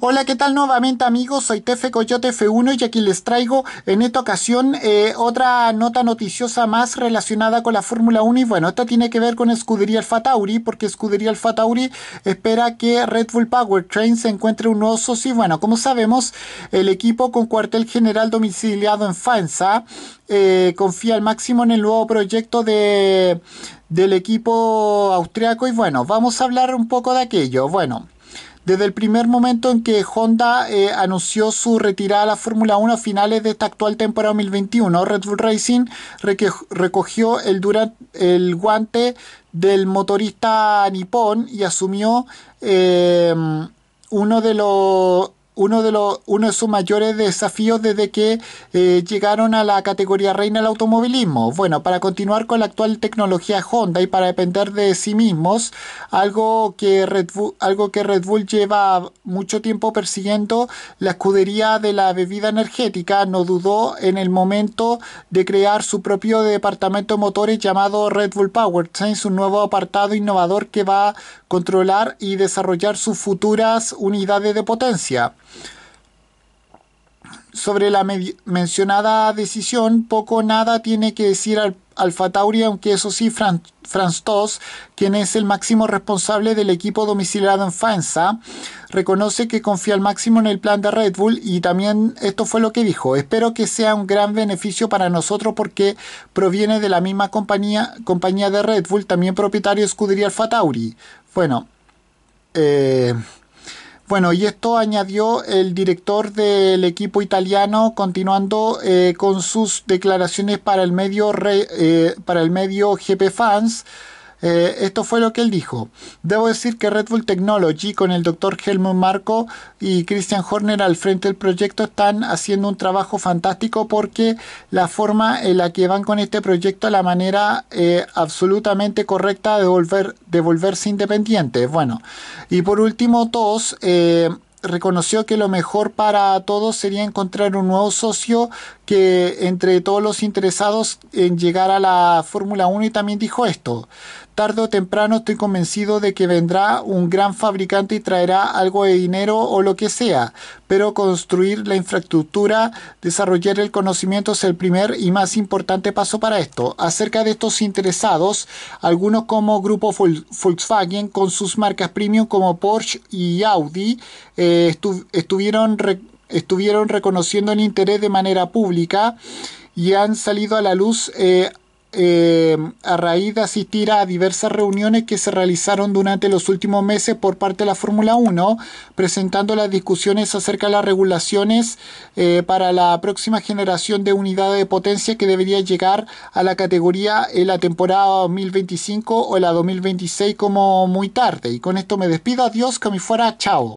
Hola, ¿qué tal nuevamente amigos? Soy Tefe Coyote F1 y aquí les traigo en esta ocasión eh, otra nota noticiosa más relacionada con la Fórmula 1 y bueno, esto tiene que ver con Escudería Alfa Tauri porque Escudería Alfa Tauri espera que Red Bull Powertrain se encuentre un nuevo socio y bueno, como sabemos, el equipo con cuartel general domiciliado en Fanza eh, confía al máximo en el nuevo proyecto de, del equipo austriaco y bueno, vamos a hablar un poco de aquello. Bueno. Desde el primer momento en que Honda eh, anunció su retirada a la Fórmula 1 a finales de esta actual temporada 2021, Red Bull Racing recogió el, guante del motorista nipón y asumió eh, uno de los uno de, uno de sus mayores desafíos desde que eh, llegaron a la categoría reina del automovilismo. Bueno, para continuar con la actual tecnología Honda y para depender de sí mismos, algo que Red Bull, algo que Red Bull lleva mucho tiempo persiguiendo, la escudería de la bebida energética no dudó en el momento de crear su propio departamento de motores llamado Red Bull Power Science, un nuevo apartado innovador que va a controlar y desarrollar sus futuras unidades de potencia. Sobre la mencionada decisión, poco o nada tiene que decir al Alfa Tauri, aunque eso sí, Franz Toss, quien es el máximo responsable del equipo domiciliado en FANSA reconoce que confía al máximo en el plan de Red Bull y también esto fue lo que dijo. Espero que sea un gran beneficio para nosotros porque proviene de la misma compañía, compañía de Red Bull, también propietario escudería Alfa Tauri. Bueno, eh, bueno, y esto añadió el director del equipo italiano, continuando eh, con sus declaraciones para el medio, eh, para el medio GP Fans. Eh, esto fue lo que él dijo. Debo decir que Red Bull Technology, con el doctor Helmut Marco y Christian Horner al frente del proyecto, están haciendo un trabajo fantástico porque la forma en la que van con este proyecto, la manera eh, absolutamente correcta de, volver, de volverse independientes. Bueno, y por último, todos eh, reconoció que lo mejor para todos sería encontrar un nuevo socio que entre todos los interesados en llegar a la Fórmula 1 y también dijo esto, tarde o temprano estoy convencido de que vendrá un gran fabricante y traerá algo de dinero o lo que sea, pero construir la infraestructura, desarrollar el conocimiento es el primer y más importante paso para esto. Acerca de estos interesados, algunos como Grupo Volkswagen con sus marcas premium como Porsche y Audi eh, estuvieron estuvieron reconociendo el interés de manera pública y han salido a la luz eh, eh, a raíz de asistir a diversas reuniones que se realizaron durante los últimos meses por parte de la Fórmula 1, presentando las discusiones acerca de las regulaciones eh, para la próxima generación de unidades de potencia que debería llegar a la categoría en la temporada 2025 o la 2026 como muy tarde. Y con esto me despido, adiós, que me fuera, chao.